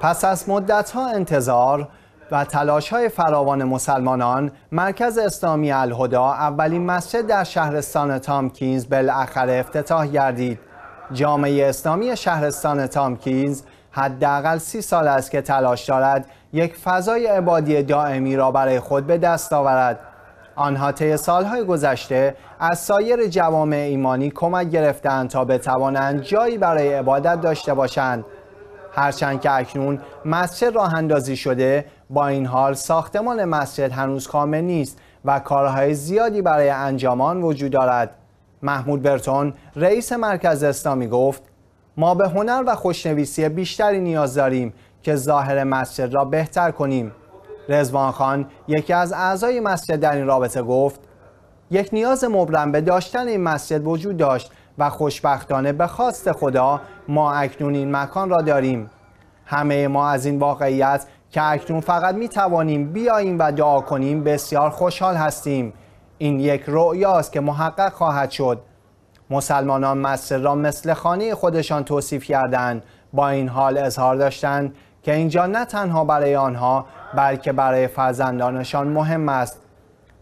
پس از مدت ها انتظار و تلاش های فراوان مسلمانان مرکز اسلامی الهدا اولین مسجد در شهرستان تامکینز بالاخره افتتاح گردید جامعه اسلامی شهرستان تامکینز حداقل سی سال است که تلاش دارد یک فضای عبادی دائمی را برای خود به دست آورد آنها طی سالهای گذشته از سایر جوامع ایمانی کمک گرفتند تا بتوانند جایی برای عبادت داشته باشند هرچند که اکنون مسجد راه اندازی شده با این حال ساختمان مسجد هنوز کامل نیست و کارهای زیادی برای انجامان وجود دارد محمود برتون رئیس مرکز اسلامی گفت ما به هنر و خوشنویسی بیشتری نیاز داریم که ظاهر مسجد را بهتر کنیم رزوان خان یکی از اعضای مسجد در این رابطه گفت یک نیاز مبرم به داشتن این مسجد وجود داشت و خوشبختانه به خواست خدا ما اکنون این مکان را داریم همه ما از این واقعیت که اکنون فقط می توانیم بیاییم و دعا کنیم بسیار خوشحال هستیم این یک رؤیاست که محقق خواهد شد مسلمانان مصر را مثل خانه خودشان توصیف کردند با این حال اظهار داشتند که اینجا نه تنها برای آنها بلکه برای فرزندانشان مهم است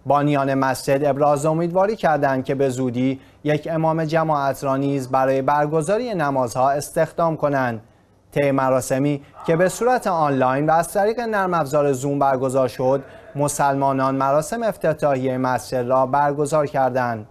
بانیان مسجد ابراز امیدواری کردند که به زودی یک امام جماعت را نیز برای برگزاری نمازها استخدام کنند طی مراسمی که به صورت آنلاین و از طریق نرم افزار زوم برگزار شد مسلمانان مراسم افتتاحیه مسجد را برگزار کردند